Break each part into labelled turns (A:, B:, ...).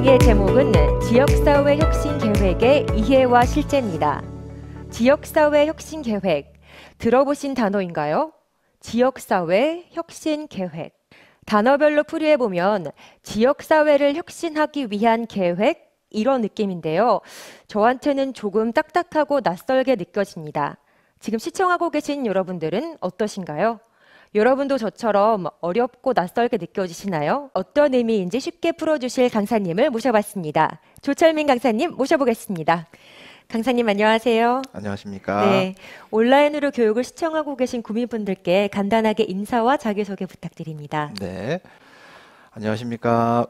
A: 강의의 제목은 지역사회 혁신 계획의 이해와 실제입니다. 지역사회 혁신 계획 들어보신 단어인가요? 지역사회 혁신 계획 단어별로 풀이해 보면 지역사회를 혁신하기 위한 계획 이런 느낌인데요. 저한테는 조금 딱딱하고 낯설게 느껴집니다. 지금 시청하고 계신 여러분들은 어떠신가요? 여러분도 저처럼 어렵고 낯설게 느껴지시나요? 어떤 의미인지 쉽게 풀어주실 강사님을 모셔봤습니다. 조철민 강사님 모셔보겠습니다. 강사님 안녕하세요.
B: 안녕하십니까. 네,
A: 온라인으로 교육을 시청하고 계신 구민분들께 간단하게 인사와 자기소개 부탁드립니다.
B: 네, 안녕하십니까.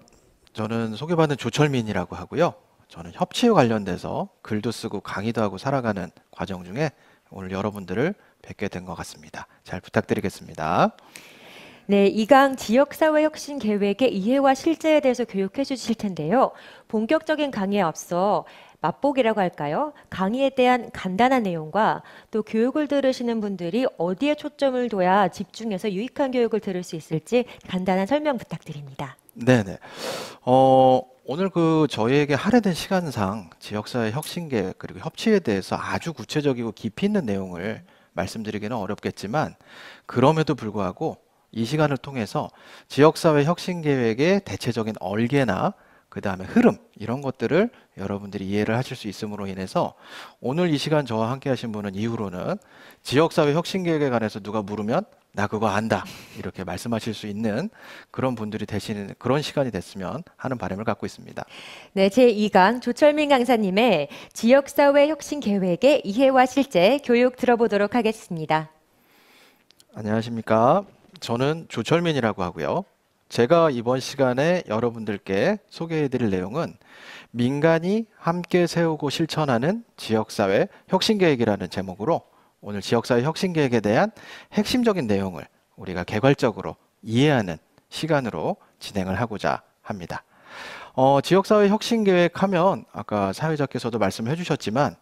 B: 저는 소개받은 조철민이라고 하고요. 저는 협치에 관련돼서 글도 쓰고 강의도 하고 살아가는 과정 중에 오늘 여러분들을 뵙게 된 것 같습니다. 잘 부탁드리겠습니다.
A: 네, 이 강 지역사회 혁신 계획의 이해와 실제에 대해서 교육해 주실 텐데요. 본격적인 강의에 앞서 맛보기라고 할까요? 강의에 대한 간단한 내용과 또 교육을 들으시는 분들이 어디에 초점을 둬야 집중해서 유익한 교육을 들을 수 있을지 간단한 설명 부탁드립니다.
B: 네네. 어, 오늘 그 저희에게 할애된 시간상 지역사회 혁신계 그리고 협치에 대해서 아주 구체적이고 깊이 있는 내용을 음. 말씀드리기는 어렵겠지만 그럼에도 불구하고 이 시간을 통해서 지역사회 혁신 계획의 대체적인 얼개나 그 다음에 흐름 이런 것들을 여러분들이 이해를 하실 수 있음으로 인해서 오늘 이 시간 저와 함께 하신 분은 이후로는 지역사회 혁신계획에 관해서 누가 물으면 나 그거 안다 이렇게 말씀하실 수 있는 그런 분들이 되시는 그런 시간이 됐으면 하는 바람을 갖고
A: 있습니다. 네, 제 2강 조철민 강사님의 지역사회 혁신 계획의 이해와 실제 교육 들어보도록 하겠습니다.
B: 안녕하십니까? 저는 조철민이라고 하고요. 제가 이번 시간에 여러분들께 소개해드릴 내용은 민간이 함께 세우고 실천하는 지역사회 혁신계획이라는 제목으로 오늘 지역사회 혁신 계획에 대한 핵심적인 내용을 우리가 개괄적으로 이해하는 시간으로 진행을 하고자 합니다. 어, 지역사회 혁신 계획 하면 아까 사회자께서도 말씀해 주셨지만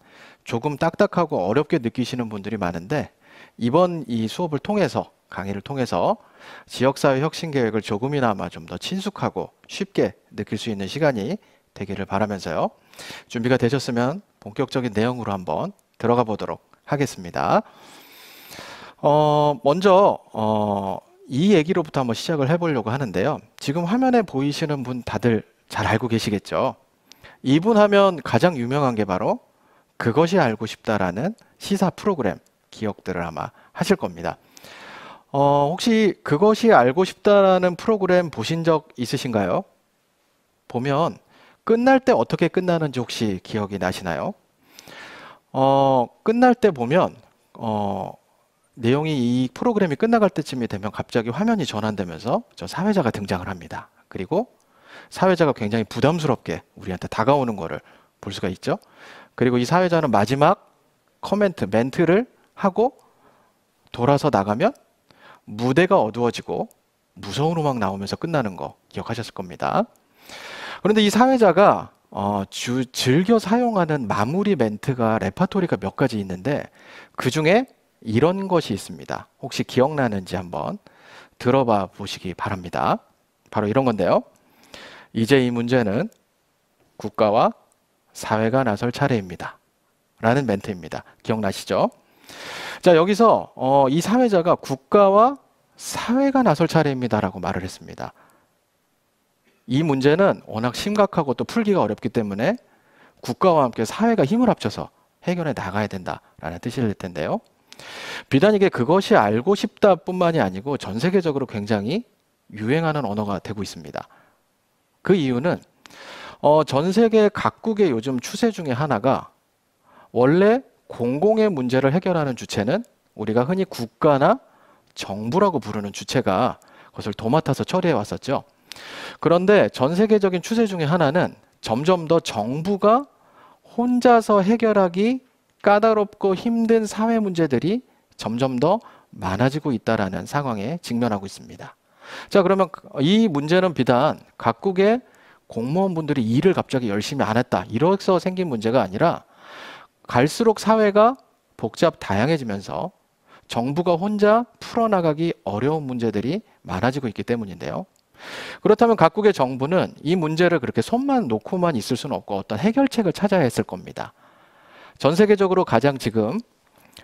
B: 조금 딱딱하고 어렵게 느끼시는 분들이 많은데 이번 이 수업을 통해서 강의를 통해서 지역사회 혁신 계획을 조금이나마 좀 더 친숙하고 쉽게 느낄 수 있는 시간이 되기를 바라면서요. 준비가 되셨으면 본격적인 내용으로 한번 들어가 보도록 하겠습니다. 어, 먼저 어, 이 얘기로부터 한번 시작을 해보려고 하는데요. 지금 화면에 보이시는 분 다들 잘 알고 계시겠죠? 이분 하면 가장 유명한 게 바로 그것이 알고 싶다라는 시사 프로그램 기억들을 아마 하실 겁니다. 어, 혹시 그것이 알고 싶다라는 프로그램 보신 적 있으신가요? 보면 끝날 때 어떻게 끝나는지 혹시 기억이 나시나요? 어, 끝날 때 보면 어, 내용이 이 프로그램이 끝나갈 때쯤이 되면 갑자기 화면이 전환되면서 저 사회자가 등장을 합니다. 그리고 사회자가 굉장히 부담스럽게 우리한테 다가오는 거를 볼 수가 있죠. 그리고 이 사회자는 마지막 커멘트, 멘트를 하고 돌아서 나가면 무대가 어두워지고 무서운 음악 나오면서 끝나는 거 기억하셨을 겁니다. 그런데 이 사회자가 어, 주, 즐겨 사용하는 마무리 멘트가 레파토리가 몇 가지 있는데 그 중에 이런 것이 있습니다. 혹시 기억나는지 한번 들어봐 보시기 바랍니다. 바로 이런 건데요. 이제 이 문제는 국가와 사회가 나설 차례입니다. 라는 멘트입니다. 기억나시죠? 자, 여기서 어, 이 사회자가 국가와 사회가 나설 차례입니다라고 말을 했습니다. 이 문제는 워낙 심각하고 또 풀기가 어렵기 때문에 국가와 함께 사회가 힘을 합쳐서 해결해 나가야 된다라는 뜻일 텐데요. 비단 이게 그것이 알고 싶다 뿐만이 아니고 전 세계적으로 굉장히 유행하는 언어가 되고 있습니다. 그 이유는 어, 전 세계 각국의 요즘 추세 중에 하나가 원래 공공의 문제를 해결하는 주체는 우리가 흔히 국가나 정부라고 부르는 주체가 그것을 도맡아서 처리해 왔었죠. 그런데 전 세계적인 추세 중에 하나는 점점 더 정부가 혼자서 해결하기 까다롭고 힘든 사회 문제들이 점점 더 많아지고 있다라는 상황에 직면하고 있습니다. 자, 그러면 이 문제는 비단 각국의 공무원분들이 일을 갑자기 열심히 안 했다. 이로써 생긴 문제가 아니라 갈수록 사회가 복잡 다양해지면서 정부가 혼자 풀어나가기 어려운 문제들이 많아지고 있기 때문인데요. 그렇다면 각국의 정부는 이 문제를 그렇게 손만 놓고만 있을 수는 없고 어떤 해결책을 찾아야 했을 겁니다. 전 세계적으로 가장 지금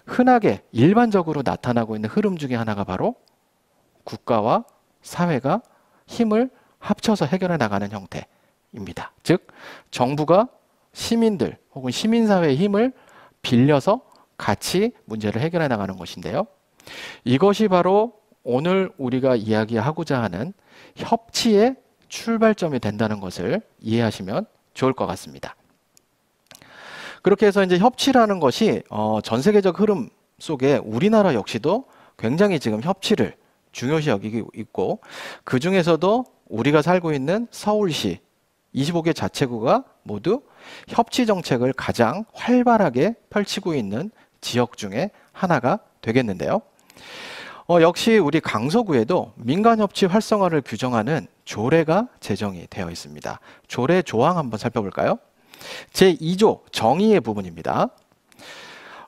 B: 흔하게 일반적으로 나타나고 있는 흐름 중의 하나가 바로 국가와 사회가 힘을 합쳐서 해결해 나가는 형태입니다. 즉, 정부가 시민들 혹은 시민사회의 힘을 빌려서 같이 문제를 해결해 나가는 것인데요. 이것이 바로 오늘 우리가 이야기하고자 하는 협치의 출발점이 된다는 것을 이해하시면 좋을 것 같습니다. 그렇게 해서 이제 협치라는 것이 어, 전 세계적 흐름 속에 우리나라 역시도 굉장히 지금 협치를 중요시 여기고 있고 그 중에서도 우리가 살고 있는 서울시 25개 자체구가 모두 협치 정책을 가장 활발하게 펼치고 있는 지역 중에 하나가 되겠는데요. 어, 역시 우리 강서구에도 민간협치 활성화를 규정하는 조례가 제정이 되어 있습니다. 조례 조항 한번 살펴볼까요? 제2조 정의의 부분입니다.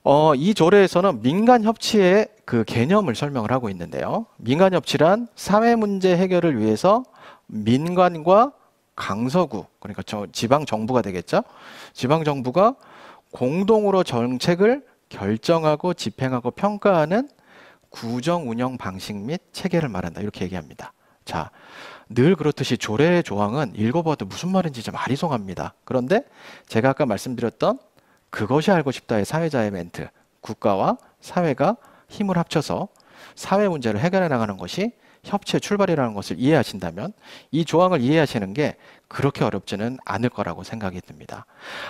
B: 어, 이 조례에서는 민간협치의 그 개념을 설명을 하고 있는데요. 민간협치란 사회 문제 해결을 위해서 민간과 강서구, 그러니까 지방정부가 되겠죠? 지방정부가 공동으로 정책을 결정하고 집행하고 평가하는 구정 운영 방식 및 체계를 말한다. 이렇게 얘기합니다. 자, 늘 그렇듯이 조례 의 조항은 읽어봐도 무슨 말인지 좀 아리송합니다. 그런데 제가 아까 말씀드렸던 그것이 알고 싶다의 사회자의 멘트, 국가와 사회가 힘을 합쳐서 사회 문제를 해결해 나가는 것이 협치의 출발이라는 것을 이해하신다면 이 조항을 이해하시는 게 그렇게 어렵지는 않을 거라고 생각이 듭니다.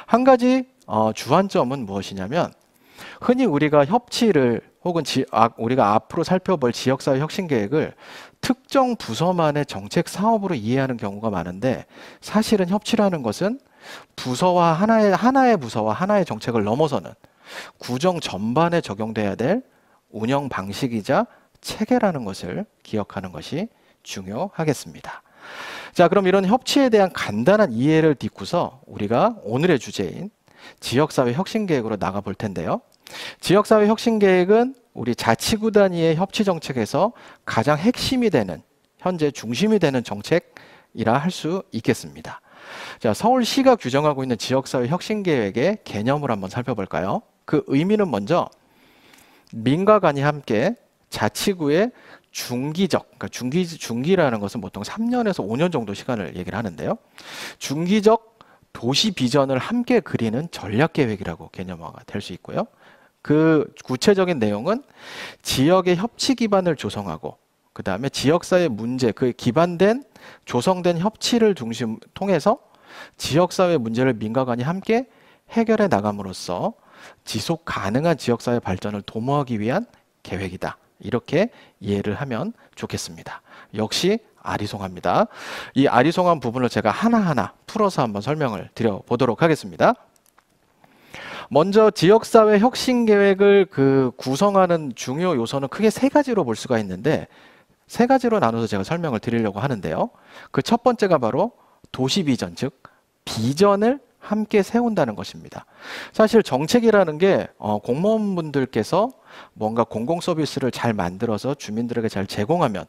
B: 한 가지 어, 주안점은 무엇이냐면 흔히 우리가 협치를 혹은 지, 아, 우리가 앞으로 살펴볼 지역사회 혁신 계획을 특정 부서만의 정책 사업으로 이해하는 경우가 많은데 사실은 협치라는 것은 부서와 하나의 하나의 부서와 하나의 정책을 넘어서는 구정 전반에 적용돼야 될 운영 방식이자 체계라는 것을 기억하는 것이 중요하겠습니다. 자, 그럼 이런 협치에 대한 간단한 이해를 딛고서 우리가 오늘의 주제인 지역사회 혁신 계획으로 나가볼 텐데요. 지역사회 혁신 계획은 우리 자치구 단위의 협치 정책에서 가장 핵심이 되는 현재 중심이 되는 정책이라 할 수 있겠습니다. 자, 서울시가 규정하고 있는 지역사회 혁신 계획의 개념을 한번 살펴볼까요? 그 의미는 먼저 민과 간이 함께 자치구의 중기적, 그러니까 중기, 중기라는 것은 보통 3년에서 5년 정도 시간을 얘기를 하는데요. 중기적 도시 비전을 함께 그리는 전략 계획이라고 개념화가 될 수 있고요. 그 구체적인 내용은 지역의 협치 기반을 조성하고 그 다음에 지역사회 문제 그 기반된 조성된 협치를 중심 통해서 지역사회 문제를 민과관이 함께 해결해 나감으로써 지속 가능한 지역사회 발전을 도모하기 위한 계획이다. 이렇게 이해를 하면 좋겠습니다. 역시 아리송합니다. 이 아리송한 부분을 제가 하나하나 풀어서 한번 설명을 드려보도록 하겠습니다. 먼저 지역사회 혁신 계획을 그 구성하는 중요 요소는 크게 세 가지로 볼 수가 있는데 세 가지로 나눠서 제가 설명을 드리려고 하는데요. 그 첫 번째가 바로 도시 비전, 즉 비전을 함께 세운다는 것입니다. 사실 정책이라는 게 어, 공무원분들께서 뭔가 공공 서비스를 잘 만들어서 주민들에게 잘 제공하면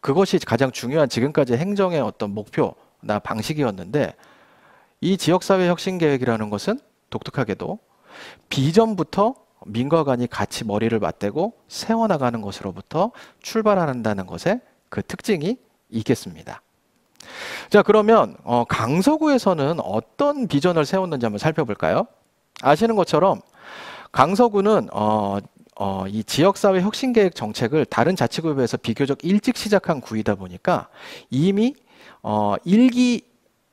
B: 그것이 가장 중요한 지금까지 행정의 어떤 목표나 방식이었는데 이 지역사회 혁신 계획이라는 것은 독특하게도 비전부터 민과간이 같이 머리를 맞대고 세워나가는 것으로부터 출발한다는 것의 그 특징이 있겠습니다. 자 그러면 어, 강서구에서는 어떤 비전을 세웠는지 한번 살펴볼까요? 아시는 것처럼 강서구는 어, 어, 이 지역사회 혁신계획 정책을 다른 자치구에 비해서 비교적 일찍 시작한 구이다 보니까 이미 어, 1기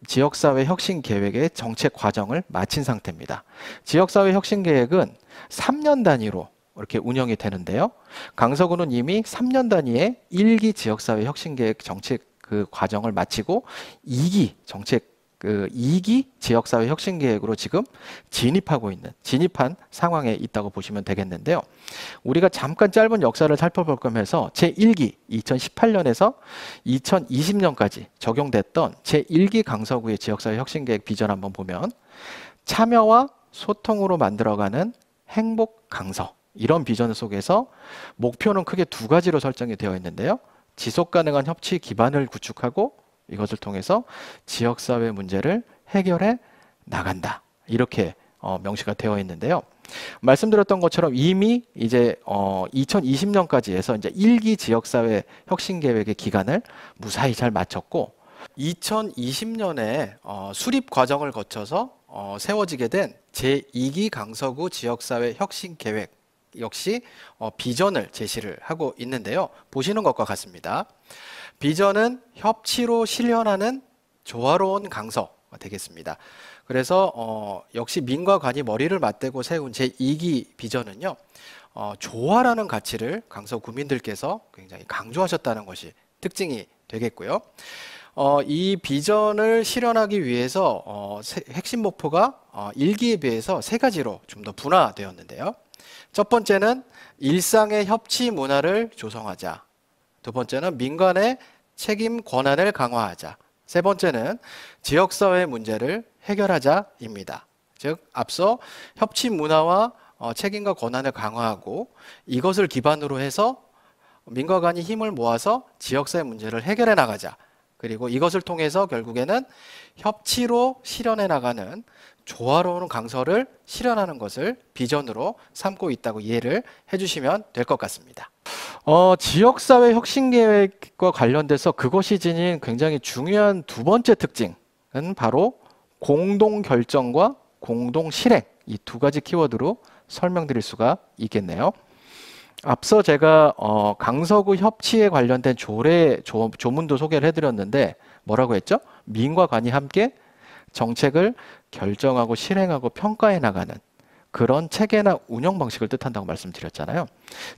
B: 지역사회 혁신 계획의 정책 과정을 마친 상태입니다. 지역사회 혁신 계획은 3년 단위로 이렇게 운영이 되는데요. 강서구는 이미 3년 단위의 1기 지역사회 혁신 계획 정책 그 과정을 마치고 2기 정책 그 2기 지역사회 혁신 계획으로 지금 진입하고 있는 진입한 상황에 있다고 보시면 되겠는데요. 우리가 잠깐 짧은 역사를 살펴볼 거면서 제1기 2018년에서 2020년까지 적용됐던 제1기 강서구의 지역사회 혁신 계획 비전 한번 보면 참여와 소통으로 만들어가는 행복 강서 이런 비전 속에서 목표는 크게 두 가지로 설정이 되어 있는데요. 지속 가능한 협치 기반을 구축하고 이것을 통해서 지역사회 문제를 해결해 나간다. 이렇게 어, 명시가 되어 있는데요. 말씀드렸던 것처럼 이미 이제 어 2020년까지 해서 이제 1기 지역사회 혁신 계획의 기간을 무사히 잘 마쳤고 2020년에 어 수립 과정을 거쳐서 어 세워지게 된 제2기 강서구 지역사회 혁신 계획 역시 어 비전을 제시를 하고 있는데요. 보시는 것과 같습니다. 비전은 협치로 실현하는 조화로운 강서가 되겠습니다. 그래서 어, 역시 민과 관이 머리를 맞대고 세운 제2기 비전은요. 어, 조화라는 가치를 강서 구민들께서 굉장히 강조하셨다는 것이 특징이 되겠고요. 어, 이 비전을 실현하기 위해서 어, 세, 핵심 목표가 어, 일기에 비해서 세 가지로 좀 더 분화되었는데요. 첫 번째는 일상의 협치 문화를 조성하자. 두 번째는 민간의 책임 권한을 강화하자. 세 번째는 지역사회 문제를 해결하자입니다. 즉 앞서 협치 문화와 어, 책임과 권한을 강화하고 이것을 기반으로 해서 민과 간이 힘을 모아서 지역사회 문제를 해결해 나가자. 그리고 이것을 통해서 결국에는 협치로 실현해 나가는 조화로운 강서를 실현하는 것을 비전으로 삼고 있다고 이해를 해주시면 될 것 같습니다. 어, 지역사회 혁신 계획과 관련돼서 그것이 지닌 굉장히 중요한 두 번째 특징은 바로 공동 결정과 공동 실행 이 두 가지 키워드로 설명드릴 수가 있겠네요. 앞서 제가 어, 강서구 협치에 관련된 조례 조, 문도 소개를 해드렸는데 뭐라고 했죠? 민과 관이 함께 정책을 결정하고 실행하고 평가해 나가는 그런 체계나 운영 방식을 뜻한다고 말씀드렸잖아요.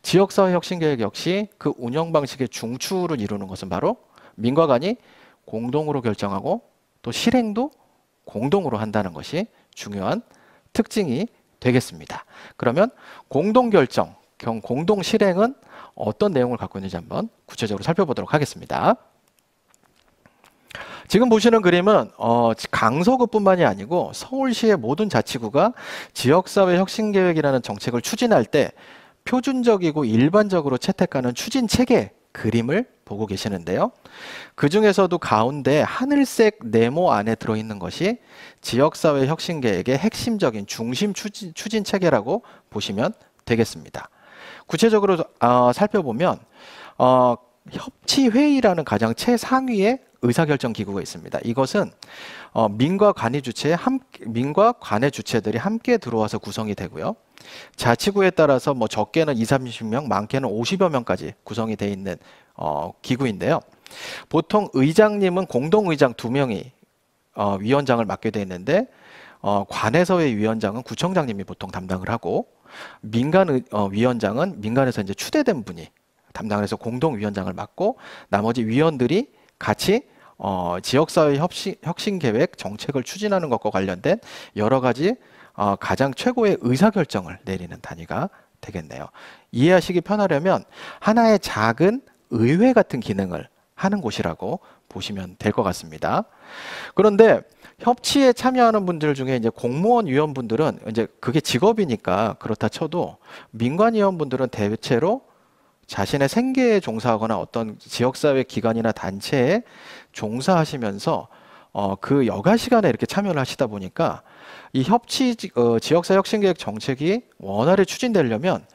B: 지역사회 혁신 계획 역시 그 운영 방식의 중추를 이루는 것은 바로 민과간이 공동으로 결정하고 또 실행도 공동으로 한다는 것이 중요한 특징이 되겠습니다. 그러면 공동 결정, 공동 실행은 어떤 내용을 갖고 있는지 한번 구체적으로 살펴보도록 하겠습니다. 지금 보시는 그림은 어, 강서구뿐만이 아니고 서울시의 모든 자치구가 지역사회 혁신계획이라는 정책을 추진할 때 표준적이고 일반적으로 채택하는 추진 체계 그림을 보고 계시는데요. 그 중에서도 가운데 하늘색 네모 안에 들어있는 것이 지역사회 혁신계획의 핵심적인 중심 추진, 추진 체계라고 보시면 되겠습니다. 구체적으로 어, 살펴보면 어, 협치회의라는 가장 최상위의 의사결정 기구가 있습니다. 이것은 어, 민과 관의 주체 함, 민과 관의 주체들이 함께 들어와서 구성이 되고요. 자치구에 따라서 뭐 적게는 2, 30명, 많게는 50여 명까지 구성이 돼 있는 어, 기구인데요. 보통 의장님은 공동의장 두 명이 어, 위원장을 맡게 돼 있는데 어, 관에서의 위원장은 구청장님이 보통 담당을 하고 민간 의, 어, 위원장은 민간에서 이제 추대된 분이 담당 해서 공동위원장을 맡고 나머지 위원들이 같이 어, 지역사회 혁신, 혁신 계획 정책을 추진하는 것과 관련된 여러 가지 어, 가장 최고의 의사결정을 내리는 단위가 되겠네요. 이해하시기 편하려면 하나의 작은 의회 같은 기능을 하는 곳이라고 보시면 될 것 같습니다. 그런데 협치에 참여하는 분들 중에 이제 공무원 위원분들은 이제 그게 직업이니까 그렇다 쳐도 민관 위원분들은 대체로 자신의 생계에 종사하거나 어떤 지역사회 기관이나 단체에 종사하시면서 어, 그 여가 시간에 이렇게 참여를 하시다 보니까 이 협치 어, 지역사 회 혁신계획 정책이 원활히 추진되려면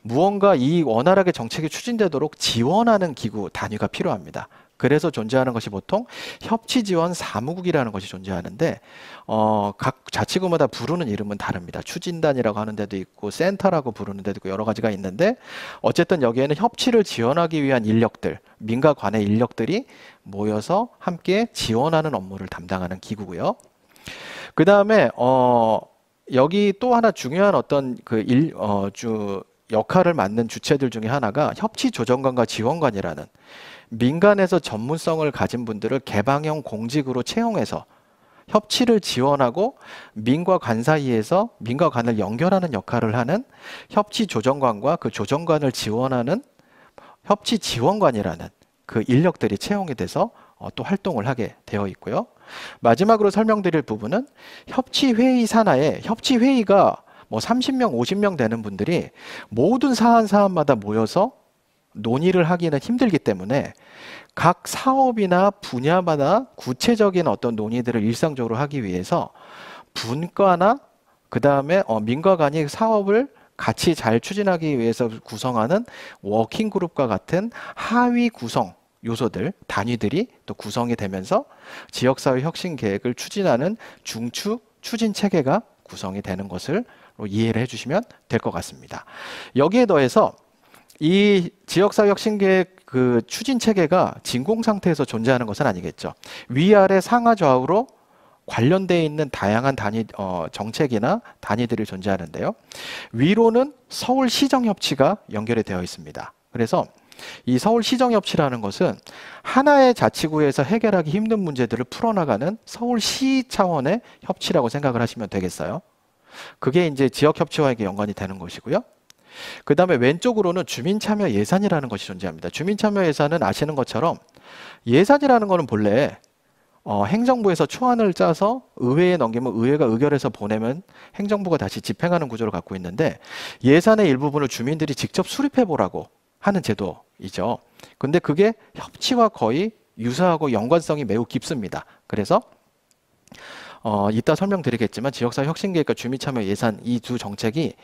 B: 무언가 이 원활하게 정책이 추진되도록 지원하는 기구 단위가 필요합니다. 그래서 존재하는 것이 보통 협치 지원 사무국이라는 것이 존재하는데 어, 각 자치구마다 부르는 이름은 다릅니다. 추진단이라고 하는 데도 있고 센터라고 부르는 데도 있고 여러 가지가 있는데 어쨌든 여기에는 협치를 지원하기 위한 인력들, 민가 관의 인력들이 모여서 함께 지원하는 업무를 담당하는 기구고요. 그 다음에 어, 여기 또 하나 중요한 어떤 그 일, 어, 주, 역할을 맡는 주체들 중에 하나가 협치 조정관과 지원관이라는 민간에서 전문성을 가진 분들을 개방형 공직으로 채용해서 협치를 지원하고 민과 관 사이에서 민과 관을 연결하는 역할을 하는 협치 조정관과 그 조정관을 지원하는 협치 지원관이라는 그 인력들이 채용이 돼서 어, 또 활동을 하게 되어 있고요. 마지막으로 설명드릴 부분은 협치회의 산하에 협치회의가 뭐 30명, 50명 되는 분들이 모든 사안 사안마다 모여서 논의를 하기는 힘들기 때문에 각 사업이나 분야마다 구체적인 어떤 논의들을 일상적으로 하기 위해서 분과나 그 다음에 어, 민과 간이 사업을 같이 잘 추진하기 위해서 구성하는 워킹 그룹과 같은 하위 구성 요소들 단위들이 또 구성이 되면서 지역사회 혁신 계획을 추진하는 중추 추진 체계가 구성이 되는 것을 이해를 해주시면 될 것 같습니다. 여기에 더해서 이 지역사회 혁신계획 그 추진 체계가 진공 상태에서 존재하는 것은 아니겠죠. 위아래 상하 좌우로 관련돼 있는 다양한 단위 어, 정책이나 단위들이 존재하는데요. 위로는 서울시정협치가 연결이 되어 있습니다. 그래서 이 서울시정협치라는 것은 하나의 자치구에서 해결하기 힘든 문제들을 풀어나가는 서울시 차원의 협치라고 생각을 하시면 되겠어요. 그게 이제 지역협치와 이게 연관이 되는 것이고요. 그 다음에 왼쪽으로는 주민참여 예산이라는 것이 존재합니다. 주민참여 예산은 아시는 것처럼 예산이라는 것은 본래 어, 행정부에서 초안을 짜서 의회에 넘기면 의회가 의결해서 보내면 행정부가 다시 집행하는 구조를 갖고 있는데 예산의 일부분을 주민들이 직접 수립해 보라고 하는 제도이죠. 근데 그게 협치와 거의 유사하고 연관성이 매우 깊습니다. 그래서 어, 이따 설명드리겠지만 지역사회 혁신계획과 주민참여 예산 이 두 정책이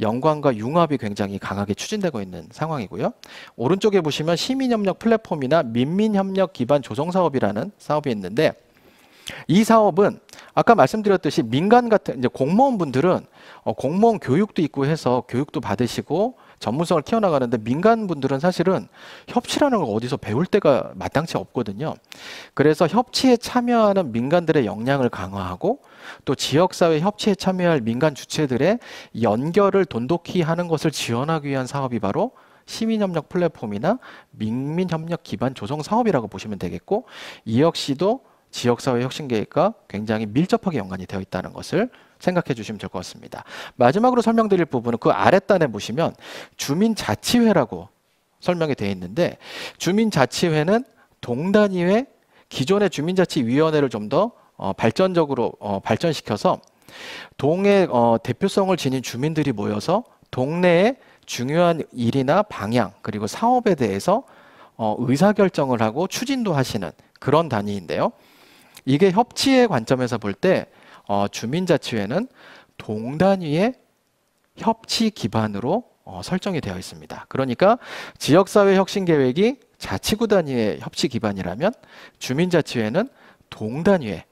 B: 연관과 융합이 굉장히 강하게 추진되고 있는 상황이고요. 오른쪽에 보시면 시민협력 플랫폼이나 민민협력 기반 조성사업이라는 사업이 있는데 이 사업은 아까 말씀드렸듯이 민간 같은 이제 공무원분들은 어, 공무원 교육도 있고 해서 교육도 받으시고 전문성을 키워나가는데 민간분들은 사실은 협치라는 걸 어디서 배울 때가 마땅치 없거든요. 그래서 협치에 참여하는 민간들의 역량을 강화하고 또 지역사회 협치에 참여할 민간 주체들의 연결을 돈독히 하는 것을 지원하기 위한 사업이 바로 시민협력 플랫폼이나 민민협력 기반 조성 사업이라고 보시면 되겠고 이 역시도 지역사회 혁신계획과 굉장히 밀접하게 연관이 되어 있다는 것을 생각해 주시면 될 것 같습니다. 마지막으로 설명드릴 부분은 그 아랫단에 보시면 주민자치회라고 설명이 되어 있는데 주민자치회는 동단위회 기존의 주민자치위원회를 좀더 어, 발전적으로 어, 발전시켜서 동의 어, 대표성을 지닌 주민들이 모여서 동네의 중요한 일이나 방향 그리고 사업에 대해서 의사결정을 하고 추진도 하시는 그런 단위인데요. 이게 협치의 관점에서 볼때 어, 주민자치회는 동단위의 협치 기반으로 어, 설정이 되어 있습니다. 그러니까 지역사회 혁신 계획이 자치구 단위의 협치 기반이라면 주민자치회는 동단위의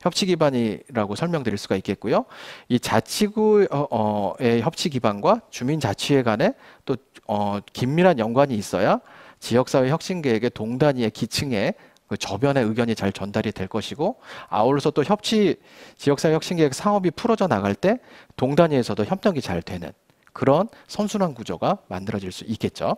B: 협치 기반이라고 설명드릴 수가 있겠고요. 이 자치구의 어, 어, 협치 기반과 주민자치회 간에 또 어, 긴밀한 연관이 있어야 지역사회 혁신 계획의 동단위의 기층에 그 저변의 의견이 잘 전달이 될 것이고 아울러서 또 협치 지역사회 혁신계획 사업이 풀어져 나갈 때 동단위에서도 협력이 잘 되는 그런 선순환 구조가 만들어질 수 있겠죠.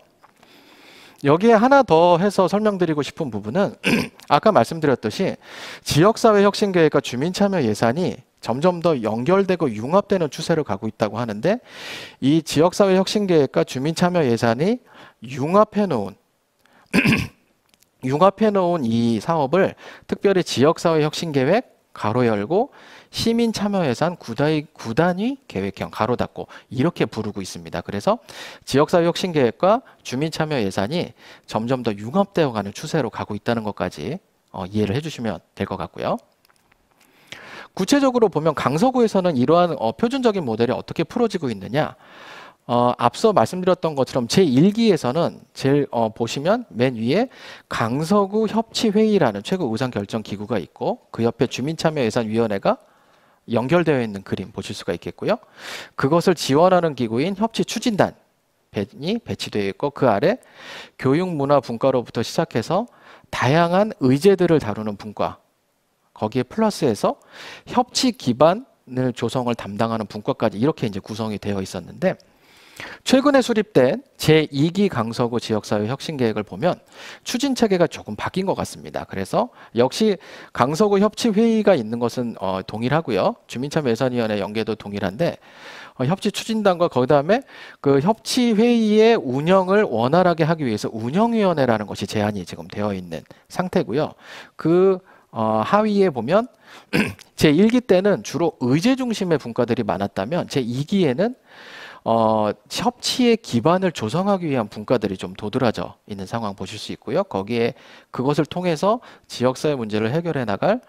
B: 여기에 하나 더 해서 설명드리고 싶은 부분은 아까 말씀드렸듯이 지역사회 혁신 계획과 주민 참여 예산이 점점 더 연결되고 융합되는 추세를 가고 있다고 하는데 이 지역사회 혁신 계획과 주민 참여 예산이 융합해 놓은 융합해 놓은 이 사업을 특별히 지역사회 혁신계획 가로 열고 시민 참여 예산 9단위, 9단위 계획형 가로 닫고 이렇게 부르고 있습니다. 그래서 지역사회 혁신 계획과 주민 참여 예산이 점점 더 융합되어 가는 추세로 가고 있다는 것까지 어, 이해를 해 주시면 될 것 같고요. 구체적으로 보면 강서구에서는 이러한 어, 표준적인 모델이 어떻게 풀어지고 있느냐 어, 앞서 말씀드렸던 것처럼 제1기에서는 제일 어, 보시면 맨 위에 강서구 협치회의라는 최고 의상 결정 기구가 있고 그 옆에 주민참여예산위원회가 연결되어 있는 그림 보실 수가 있겠고요. 그것을 지원하는 기구인 협치 추진단 이 배치되어 있고 그 아래 교육 문화 분과로부터 시작해서 다양한 의제들을 다루는 분과 거기에 플러스해서 협치 기반을 조성을 담당하는 분과까지 이렇게 이제 구성이 되어 있었는데 최근에 수립된 제2기 강서구 지역사회 혁신계획을 보면 추진 체계가 조금 바뀐 것 같습니다. 그래서 역시 강서구 협치회의가 있는 것은 어, 동일하고요. 주민참 예산위원회 연계도 동일한데 어, 협치 추진단과 거다음에그 그 협치회의의 운영을 원활하게 하기 위해서 운영위원회라는 것이 제한이 지금 되어 있는 상태고요. 그 어, 하위에 보면 제1기 때는 주로 의제 중심의 분과들이 많았다면 제2기에는 어, 협치의 기반을 조성하기 위한 분과들이 좀 도드라져 있는 상황 보실 수 있고요. 거기에 그것을 통해서 지역사회 문제를 해결해 나갈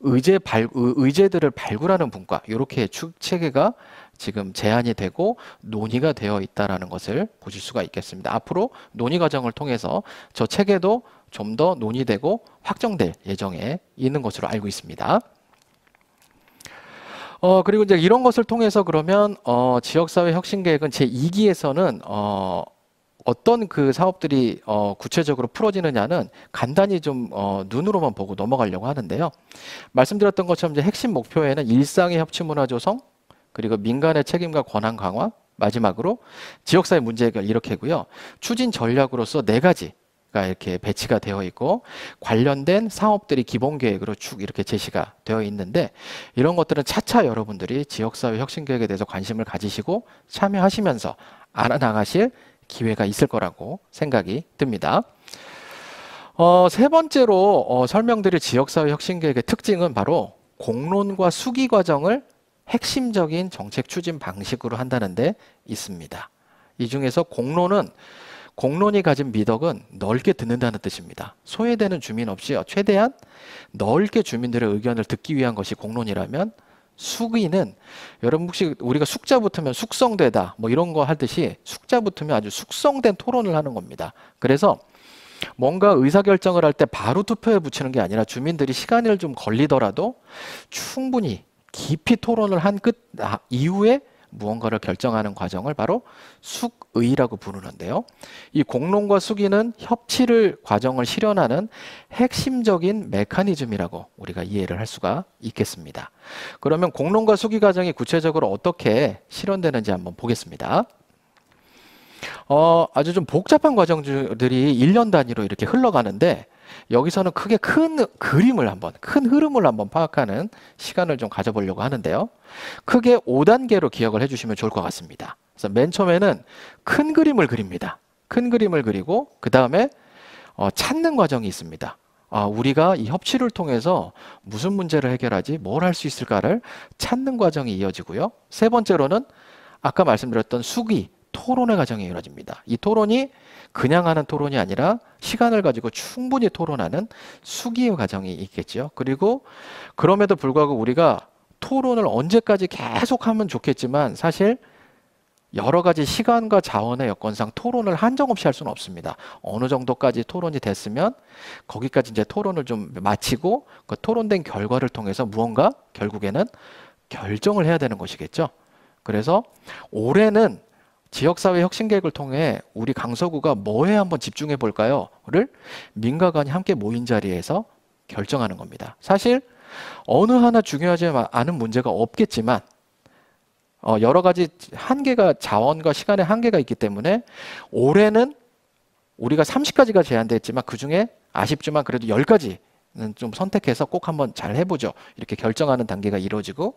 B: 의제 발, 의제들을 발굴하는 분과 이렇게 축 체계가 지금 제안이 되고 논의가 되어 있다라는 것을 보실 수가 있겠습니다. 앞으로 논의 과정을 통해서 저 체계도 좀 더 논의되고 확정될 예정에 있는 것으로 알고 있습니다. 어, 그리고 이제 이런 것을 통해서 그러면 어, 지역사회 혁신 계획은 제 2기에서는 어, 어떤 그 사업들이 어, 구체적으로 풀어지느냐는 간단히 좀 어, 눈으로만 보고 넘어가려고 하는데요. 말씀드렸던 것처럼 이제 핵심 목표에는 일상의 협치 문화 조성 그리고 민간의 책임과 권한 강화 마지막으로 지역사회 문제 해결 이렇게고요. 추진 전략으로서 네 가지 가 이렇게 배치가 되어 있고 관련된 사업들이 기본 계획으로 쭉 이렇게 제시가 되어 있는데 이런 것들은 차차 여러분들이 지역사회 혁신 계획에 대해서 관심을 가지시고 참여하시면서 알아나가실 기회가 있을 거라고 생각이 듭니다. 어, 세 번째로 어, 설명드릴 지역사회 혁신 계획의 특징은 바로 공론과 수기 과정을 핵심적인 정책 추진 방식으로 한다는 데 있습니다. 이 중에서 공론은 공론이 가진 미덕은 넓게 듣는다는 뜻입니다. 소외되는 주민 없이 최대한 넓게 주민들의 의견을 듣기 위한 것이 공론이라면 숙의는 여러분 혹시 우리가 숙자 붙으면 숙성되다 뭐 이런 거 하듯이 숙자 붙으면 아주 숙성된 토론을 하는 겁니다. 그래서 뭔가 의사결정을 할 때 바로 투표에 붙이는 게 아니라 주민들이 시간을 좀 걸리더라도 충분히 깊이 토론을 한끝 아, 이후에 무언가를 결정하는 과정을 바로 숙의라고 부르는데요. 이 공론과 숙의는 협치를 과정을 실현하는 핵심적인 메커니즘이라고 우리가 이해를 할 수가 있겠습니다. 그러면 공론과 숙의 과정이 구체적으로 어떻게 실현되는지 한번 보겠습니다. 어, 아주 좀 복잡한 과정들이 1년 단위로 이렇게 흘러가는데 여기서는 크게 큰 그림을 한번, 큰 흐름을 한번 파악하는 시간을 좀 가져보려고 하는데요. 크게 5단계로 기억을 해주시면 좋을 것 같습니다. 그래서 맨 처음에는 큰 그림을 그립니다. 큰 그림을 그리고 그 다음에 어, 찾는 과정이 있습니다. 아, 우리가 이 협치를 통해서 무슨 문제를 해결하지, 뭘 할 수 있을까를 찾는 과정이 이어지고요. 세 번째로는 아까 말씀드렸던 수기, 토론의 과정이 이루어집니다. 이 토론이 그냥 하는 토론이 아니라 시간을 가지고 충분히 토론하는 수기의 과정이 있겠죠 그리고 그럼에도 불구하고 우리가 토론을 언제까지 계속하면 좋겠지만 사실 여러 가지 시간과 자원의 여건상 토론을 한정 없이 할 수는 없습니다. 어느 정도까지 토론이 됐으면 거기까지 이제 토론을 좀 마치고 그 토론된 결과를 통해서 무언가 결국에는 결정을 해야 되는 것이겠죠. 그래서 올해는 지역사회 혁신 계획을 통해 우리 강서구가 뭐에 한번 집중해 볼까요?를 민가관이 함께 모인 자리에서 결정하는 겁니다. 사실 어느 하나 중요하지 않은 문제가 없겠지만 어, 여러 가지 한계가 자원과 시간의 한계가 있기 때문에 올해는 우리가 30가지가 제한됐지만 그 중에 아쉽지만 그래도 10가지는 좀 선택해서 꼭 한번 잘 해보죠. 이렇게 결정하는 단계가 이루어지고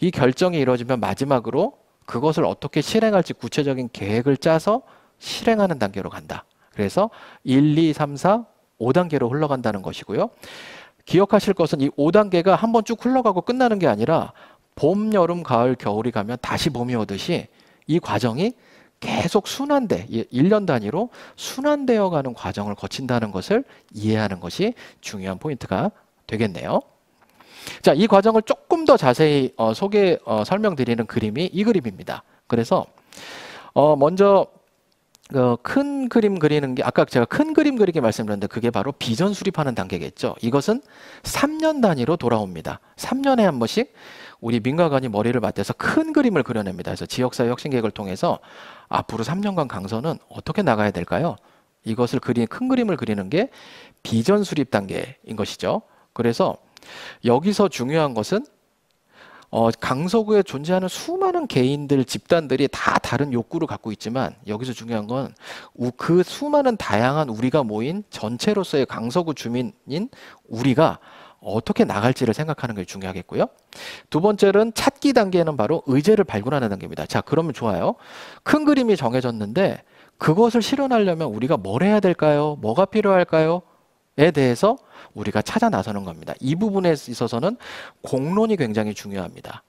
B: 이 결정이 이루어지면 마지막으로 그것을 어떻게 실행할지 구체적인 계획을 짜서 실행하는 단계로 간다. 그래서 1, 2, 3, 4, 5단계로 흘러간다는 것이고요. 기억하실 것은 이 5단계가 한 번 쭉 흘러가고 끝나는 게 아니라 봄, 여름, 가을, 겨울이 가면 다시 봄이 오듯이 이 과정이 계속 순환돼 1년 단위로 순환되어 가는 과정을 거친다는 것을 이해하는 것이 중요한 포인트가 되겠네요. 자, 이 과정을 조금 더 자세히 어, 소개 어, 설명드리는 그림이 이 그림입니다. 그래서 어, 먼저 어, 큰 그림 그리는 게 아까 제가 큰 그림 그리기 말씀드렸는데 그게 바로 비전 수립하는 단계겠죠. 이것은 3년 단위로 돌아옵니다. 3년에 한 번씩 우리 민과관이 머리를 맞대서 큰 그림을 그려냅니다. 그래서 지역사회 혁신 계획을 통해서 앞으로 3년간 강서는 어떻게 나가야 될까요? 이것을 그린 큰 그림을 그리는 게 비전 수립 단계인 것이죠. 그래서 여기서 중요한 것은 어, 강서구에 존재하는 수많은 개인들, 집단들이 다 다른 욕구를 갖고 있지만 여기서 중요한 건 그 수많은 다양한 우리가 모인 전체로서의 강서구 주민인 우리가 어떻게 나갈지를 생각하는 게 중요하겠고요. 두 번째는 찾기 단계는 바로 의제를 발굴하는 단계입니다. 자, 그러면 좋아요. 큰 그림이 정해졌는데 그것을 실현하려면 우리가 뭘 해야 될까요? 뭐가 필요할까요? 에 대해서 우리가 찾아 나서는 겁니다. 이 부분에 있어서는 공론이 굉장히 중요합니다.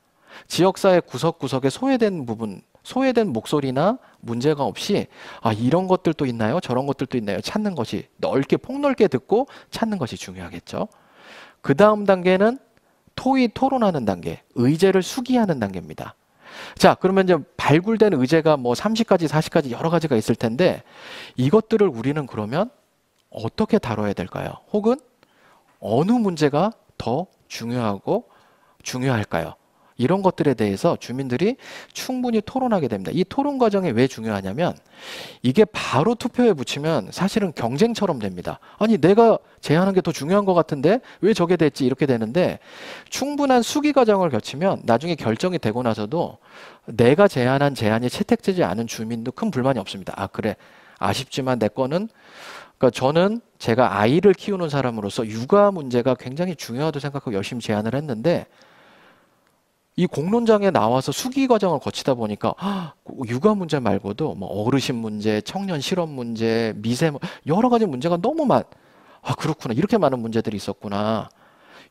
B: 지역사회 구석구석에 소외된 부분, 소외된 목소리나 문제가 없이 아 이런 것들도 있나요? 저런 것들도 있나요? 찾는 것이 넓게 폭넓게 듣고 찾는 것이 중요하겠죠. 그 다음 단계는 토의 토론하는 단계, 의제를 수기하는 단계입니다. 자, 그러면 이제 발굴된 의제가 뭐 30가지, 40가지 여러 가지가 있을 텐데 이것들을 우리는 그러면 어떻게 다뤄야 될까요? 혹은 어느 문제가 더 중요하고 중요할까요? 이런 것들에 대해서 주민들이 충분히 토론하게 됩니다. 이 토론 과정이 왜 중요하냐면 이게 바로 투표에 붙이면 사실은 경쟁처럼 됩니다. 아니 내가 제안한 게 더 중요한 것 같은데 왜 저게 됐지 이렇게 되는데 충분한 수기 과정을 거치면 나중에 결정이 되고 나서도 내가 제안한 제안이 채택되지 않은 주민도 큰 불만이 없습니다. 아 그래 아쉽지만 내 거는 그러니까 저는 제가 아이를 키우는 사람으로서 육아 문제가 굉장히 중요하다고 생각하고 열심히 제안을 했는데 이 공론장에 나와서 수기 과정을 거치다 보니까 아, 육아 문제 말고도 뭐 어르신 문제, 청년 실업 문제, 미세 여러 가지 문제가 너무 많. 아 그렇구나 이렇게 많은 문제들이 있었구나.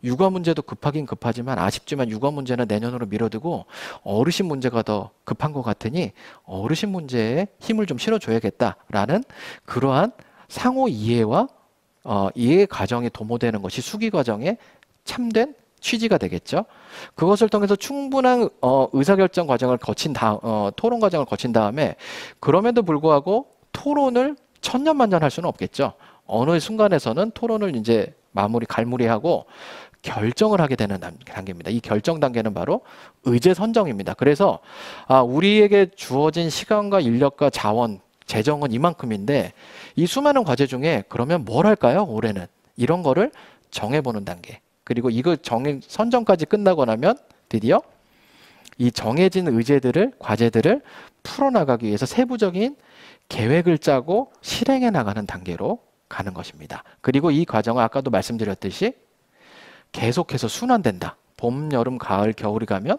B: 육아 문제도 급하긴 급하지만 아쉽지만 육아 문제는 내년으로 미뤄두고 어르신 문제가 더 급한 것 같으니 어르신 문제에 힘을 좀 실어줘야겠다라는 그러한 상호 이해와 어, 이해 과정이 도모되는 것이 수기 과정에 참된 취지가 되겠죠. 그것을 통해서 충분한 어, 의사결정 과정을 거친 다 어, 토론 과정을 거친 다음에 그럼에도 불구하고 토론을 천년만년 할 수는 없겠죠. 어느 순간에서는 토론을 이제 마무리 갈무리하고 결정을 하게 되는 단계입니다. 이 결정 단계는 바로 의제 선정입니다. 그래서 아, 우리에게 주어진 시간과 인력과 자원 재정은 이만큼인데 이 수많은 과제 중에 그러면 뭘 할까요? 올해는 이런 거를 정해보는 단계. 그리고 이거 정해 선정까지 끝나고 나면 드디어 이 정해진 의제들을 과제들을 풀어나가기 위해서 세부적인 계획을 짜고 실행해 나가는 단계로 가는 것입니다. 그리고 이 과정은 아까도 말씀드렸듯이 계속해서 순환된다. 봄, 여름, 가을, 겨울이 가면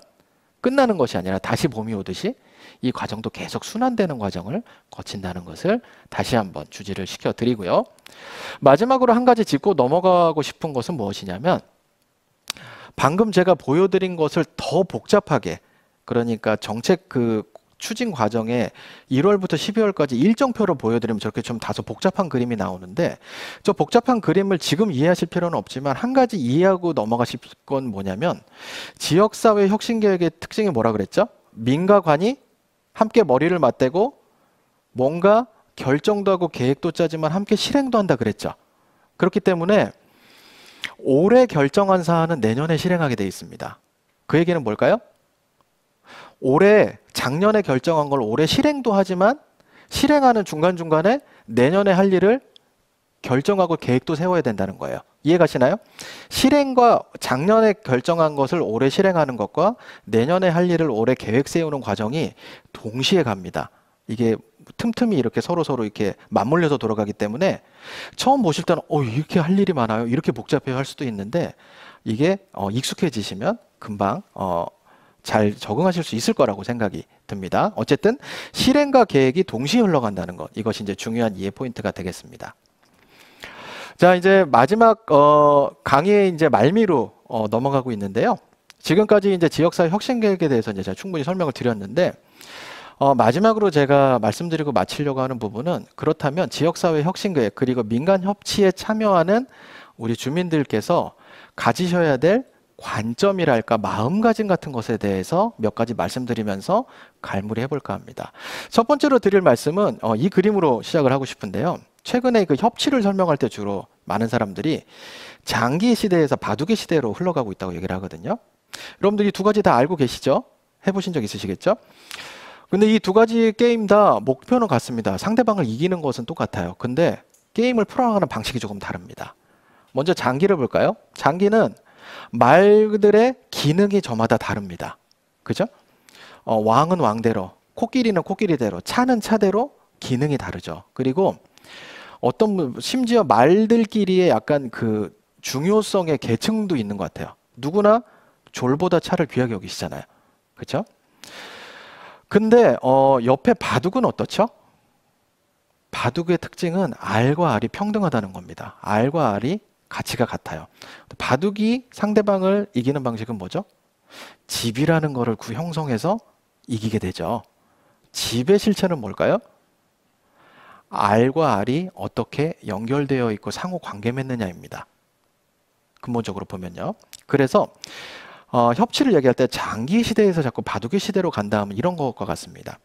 B: 끝나는 것이 아니라 다시 봄이 오듯이 이 과정도 계속 순환되는 과정을 거친다는 것을 다시 한번 주지를 시켜드리고요. 마지막으로 한 가지 짚고 넘어가고 싶은 것은 무엇이냐면 방금 제가 보여드린 것을 더 복잡하게 그러니까 정책 그 추진 과정에 1월부터 12월까지 일정표로 보여드리면 저렇게 좀 다소 복잡한 그림이 나오는데 저 복잡한 그림을 지금 이해하실 필요는 없지만 한 가지 이해하고 넘어가실 건 뭐냐면 지역사회 혁신계획의 특징이 뭐라 그랬죠? 민가관이 함께 머리를 맞대고 뭔가 결정도 하고 계획도 짜지만 함께 실행도 한다 그랬죠. 그렇기 때문에 올해 결정한 사안은 내년에 실행하게 돼 있습니다. 그 얘기는 뭘까요? 올해 작년에 결정한 걸 올해 실행도 하지만 실행하는 중간중간에 내년에 할 일을 결정하고 계획도 세워야 된다는 거예요. 이해가시나요? 실행과 작년에 결정한 것을 올해 실행하는 것과 내년에 할 일을 올해 계획 세우는 과정이 동시에 갑니다. 이게 틈틈이 이렇게 서로 서로 이렇게 맞물려서 돌아가기 때문에 처음 보실 때는 어 이렇게 할 일이 많아요 이렇게 복잡해할 수도 있는데 이게 어, 익숙해지시면 금방 어, 잘 적응하실 수 있을 거라고 생각이 듭니다. 어쨌든 실행과 계획이 동시에 흘러간다는 것 이것이 이제 중요한 이해 포인트가 되겠습니다. 자, 이제 마지막 어, 강의의 이제 말미로 어, 넘어가고 있는데요. 지금까지 이제 지역사회 혁신 계획에 대해서 이제 제가 충분히 설명을 드렸는데 어, 마지막으로 제가 말씀드리고 마치려고 하는 부분은 그렇다면 지역사회 혁신 계획 그리고 민간 협치에 참여하는 우리 주민들께서 가지셔야 될 관점이랄까 마음가짐 같은 것에 대해서 몇 가지 말씀드리면서 갈무리 해볼까 합니다. 첫 번째로 드릴 말씀은 어, 이 그림으로 시작을 하고 싶은데요. 최근에 그 협치를 설명할 때 주로 많은 사람들이 장기 시대에서 바둑의 시대로 흘러가고 있다고 얘기를 하거든요. 여러분들이 두 가지 다 알고 계시죠? 해보신 적 있으시겠죠? 근데 이 두 가지 게임 다 목표는 같습니다. 상대방을 이기는 것은 똑같아요. 근데 게임을 풀어나가는 방식이 조금 다릅니다. 먼저 장기를 볼까요? 장기는 말들의 기능이 저마다 다릅니다. 그죠? 어, 왕은 왕대로, 코끼리는 코끼리대로, 차는 차대로 기능이 다르죠. 그리고 어떤 심지어 말들끼리의 약간 그 중요성의 계층도 있는 것 같아요. 누구나 졸보다 차를 귀하게 여기시잖아요. 그렇죠? 근데 어, 옆에 바둑은 어떻죠? 바둑의 특징은 알과 알이 평등하다는 겁니다. 알과 알이 가치가 같아요. 바둑이 상대방을 이기는 방식은 뭐죠? 집이라는 거를 구형성해서 이기게 되죠. 집의 실체는 뭘까요? 알과알이 어떻게 연결되어 있고 상호 관계 맺느냐입니다. 근본적으로 보면요. 그래서 어, 협치를 얘기할 때 장기 시대에서 자꾸 바둑의 시대로 간다 하면 이런 것과 같습니다.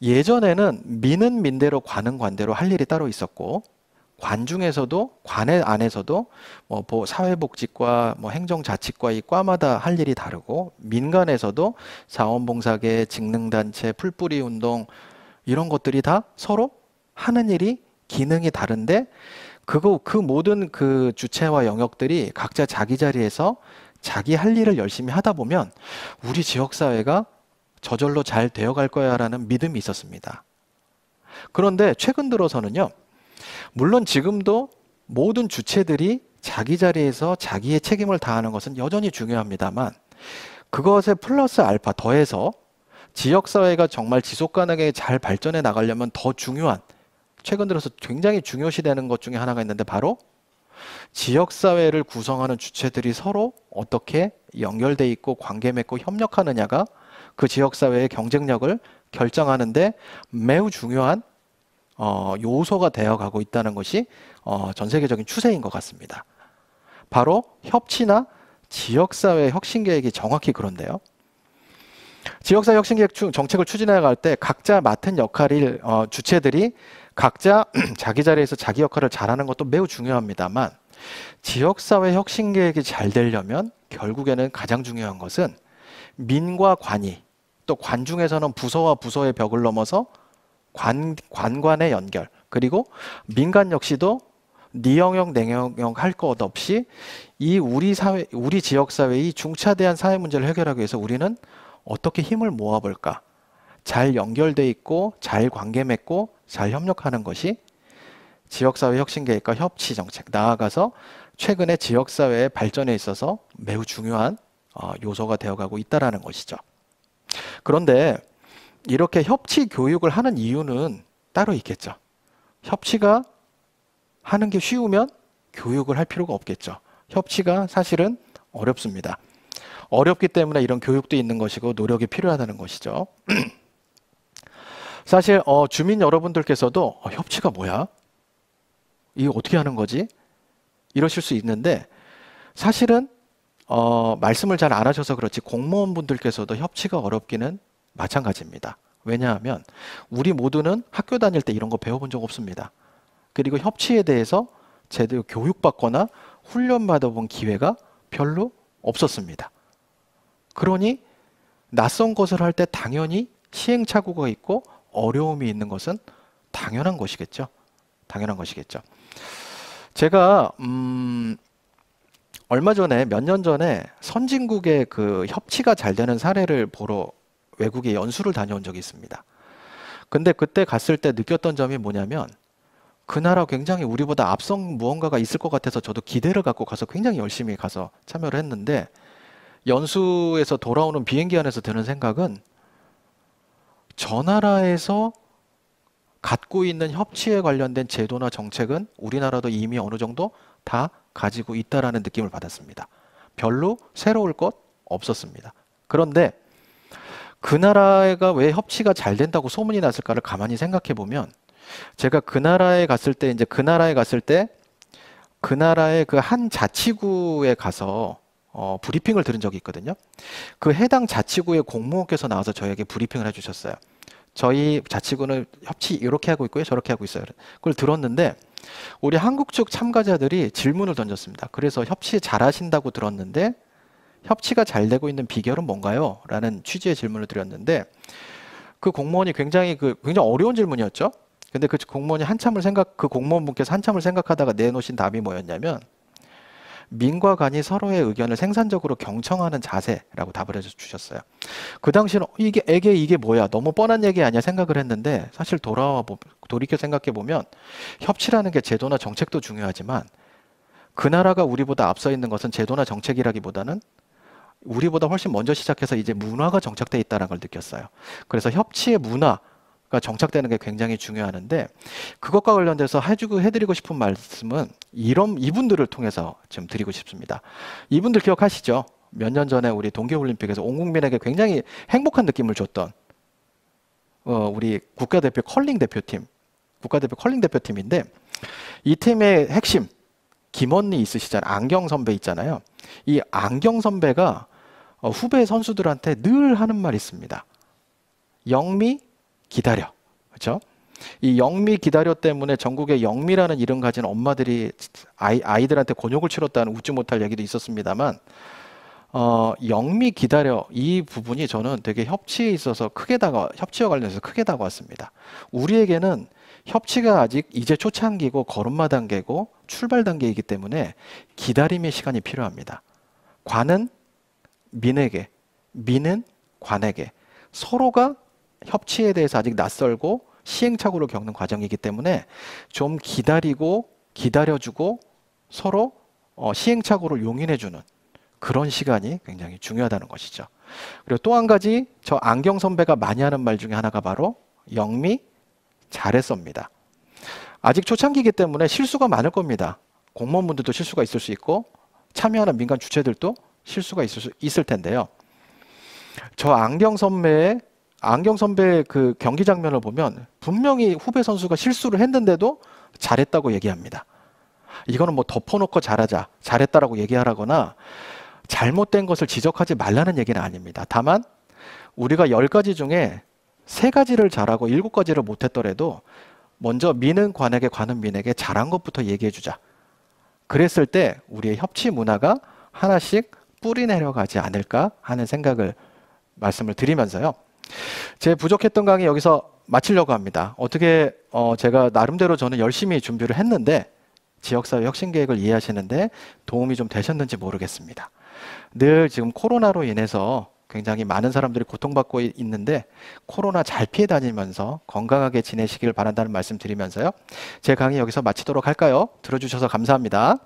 B: 예전에는 민은 민대로 관은 관대로 할 일이 따로 있었고 관중에서도 관의 안에서도 뭐 사회복지과 뭐 행정자치과 이 과마다 할 일이 다르고 민간에서도 자원봉사계 직능단체 풀뿌리 운동 이런 것들이 다 서로 하는 일이 기능이 다른데 그거 그 모든 그 주체와 영역들이 각자 자기 자리에서 자기 할 일을 열심히 하다 보면 우리 지역 사회가 저절로 잘 되어갈 거야라는 믿음이 있었습니다. 그런데 최근 들어서는요, 물론 지금도 모든 주체들이 자기 자리에서 자기의 책임을 다하는 것은 여전히 중요합니다만 그것에 플러스 알파 더해서 지역사회가 정말 지속 가능하게 잘 발전해 나가려면 더 중요한 최근 들어서 굉장히 중요시되는 것 중에 하나가 있는데 바로 지역사회를 구성하는 주체들이 서로 어떻게 연결돼 있고 관계 맺고 협력하느냐가 그 지역사회의 경쟁력을 결정하는데 매우 중요한 어, 요소가 되어가고 있다는 것이 어, 전 세계적인 추세인 것 같습니다. 바로 협치나 지역사회 혁신계획이 정확히 그런데요. 지역사회 혁신계획 정책을 추진해 갈 때 각자 맡은 역할을 어, 주체들이 각자 자기 자리에서 자기 역할을 잘하는 것도 매우 중요합니다만 지역사회 혁신 계획이 잘 되려면 결국에는 가장 중요한 것은 민과 관이 또 관중에서는 부서와 부서의 벽을 넘어서 관, 관관의 연결 그리고 민간 역시도 니 영역 내 영역 할 것 없이 이 우리 사회 우리 지역 사회의 중차대한 사회 문제를 해결하기 위해서 우리는 어떻게 힘을 모아볼까 잘 연결돼 있고 잘 관계 맺고 잘 협력하는 것이 지역사회 혁신 계획과 협치 정책 나아가서 최근의 지역사회의 발전에 있어서 매우 중요한 어, 요소가 되어가고 있다라는 것이죠. 그런데 이렇게 협치 교육을 하는 이유는 따로 있겠죠. 협치가 하는 게 쉬우면 교육을 할 필요가 없겠죠. 협치가 사실은 어렵습니다. 어렵기 때문에 이런 교육도 있는 것이고 노력이 필요하다는 것이죠. 사실 어, 주민 여러분들께서도 어, 협치가 뭐야? 이거 어떻게 하는 거지? 이러실 수 있는데 사실은 어, 말씀을 잘 안 하셔서 그렇지 공무원분들께서도 협치가 어렵기는 마찬가지입니다. 왜냐하면 우리 모두는 학교 다닐 때 이런 거 배워본 적 없습니다. 그리고 협치에 대해서 제대로 교육받거나 훈련받아본 기회가 별로 없었습니다. 그러니 낯선 것을 할 때 당연히 시행착오가 있고 어려움이 있는 것은 당연한 것이겠죠. 당연한 것이겠죠. 제가 음 얼마 전에 몇 년 전에 선진국의 그 협치가 잘 되는 사례를 보러 외국에 연수를 다녀온 적이 있습니다. 근데 그때 갔을 때 느꼈던 점이 뭐냐면 그 나라 굉장히 우리보다 앞선 무언가가 있을 것 같아서 저도 기대를 갖고 가서 굉장히 열심히 가서 참여를 했는데 연수에서 돌아오는 비행기 안에서 드는 생각은 저 나라에서 갖고 있는 협치에 관련된 제도나 정책은 우리나라도 이미 어느 정도 다 가지고 있다라는 느낌을 받았습니다. 별로 새로울 것 없었습니다. 그런데 그 나라가 왜 협치가 잘 된다고 소문이 났을까를 가만히 생각해 보면 제가 그 나라에 갔을 때 이제 그 나라에 갔을 때 그 나라의 그 한 자치구에 가서 어, 브리핑을 들은 적이 있거든요. 그 해당 자치구의 공무원께서 나와서 저에게 브리핑을 해주셨어요. 저희 자치구는 협치 이렇게 하고 있고요, 저렇게 하고 있어요. 그걸 들었는데 우리 한국 측 참가자들이 질문을 던졌습니다. 그래서 협치 잘하신다고 들었는데 협치가 잘 되고 있는 비결은 뭔가요? 라는 취지의 질문을 드렸는데 그 공무원이 굉장히 그 굉장히 어려운 질문이었죠. 근데 그 공무원이 한참을 생각 그 공무원분께서 한참을 생각하다가 내놓으신 답이 뭐였냐면 민과 간이 서로의 의견을 생산적으로 경청하는 자세라고 답을 해주셨어요. 그 당시는 어, 이게 에게 이게 뭐야 너무 뻔한 얘기 아니야 생각을 했는데 사실 돌아와 보, 돌이켜 생각해 보면 협치라는 게 제도나 정책도 중요하지만 그 나라가 우리보다 앞서 있는 것은 제도나 정책이라기보다는 우리보다 훨씬 먼저 시작해서 이제 문화가 정착돼 있다는 걸 느꼈어요. 그래서 협치의 문화 정착되는 게 굉장히 중요하는데 그것과 관련돼서 해주고 해드리고 싶은 말씀은 이런 이분들을 통해서 지금 드리고 싶습니다. 이분들 기억하시죠? 몇 년 전에 우리 동계올림픽에서 온 국민에게 굉장히 행복한 느낌을 줬던 어, 우리 국가대표 컬링 대표팀 국가대표 컬링 대표팀인데 이 팀의 핵심 김언니 있으시잖아요. 안경 선배 있잖아요. 이 안경 선배가 어, 후배 선수들한테 늘 하는 말이 있습니다. 영미 기다려. 그렇죠? 이 영미 기다려 때문에 전국에 영미라는 이름 가진 엄마들이 아이, 아이들한테 곤욕을 치렀다는 웃지 못할 얘기도 있었습니다만 어, 영미 기다려 이 부분이 저는 되게 협치에 있어서 크게 다가 협치와 관련해서 크게 다가왔습니다. 우리에게는 협치가 아직 이제 초창기고 걸음마 단계고 출발 단계이기 때문에 기다림의 시간이 필요합니다. 관은 민에게, 민은 관에게 서로가 협치에 대해서 아직 낯설고 시행착오를 겪는 과정이기 때문에 좀 기다리고 기다려주고 서로 어, 시행착오를 용인해주는 그런 시간이 굉장히 중요하다는 것이죠. 그리고 또 한 가지 저 안경 선배가 많이 하는 말 중에 하나가 바로 영미 잘했습니다. 아직 초창기이기 때문에 실수가 많을 겁니다. 공무원분들도 실수가 있을 수 있고 참여하는 민간 주체들도 실수가 있을 수 있을 텐데요. 저 안경 선배의 안경 선배 그 경기 장면을 보면 분명히 후배 선수가 실수를 했는데도 잘했다고 얘기합니다. 이거는 뭐 덮어놓고 잘하자, 잘했다라고 얘기하라거나 잘못된 것을 지적하지 말라는 얘기는 아닙니다. 다만 우리가 열가지 중에 세가지를 잘하고 일곱 가지를 못했더라도 먼저 미는 관에게 관은 민에게 잘한 것부터 얘기해 주자. 그랬을 때 우리의 협치 문화가 하나씩 뿌리 내려가지 않을까 하는 생각을 말씀을 드리면서요. 제 부족했던 강의 여기서 마치려고 합니다. 어떻게 어 제가 나름대로 저는 열심히 준비를 했는데 지역사회 혁신 계획을 이해하시는데 도움이 좀 되셨는지 모르겠습니다. 늘 지금 코로나로 인해서 굉장히 많은 사람들이 고통받고 있는데 코로나 잘 피해 다니면서 건강하게 지내시길 바란다는 말씀 드리면서요. 제 강의 여기서 마치도록 할까요? 들어주셔서 감사합니다.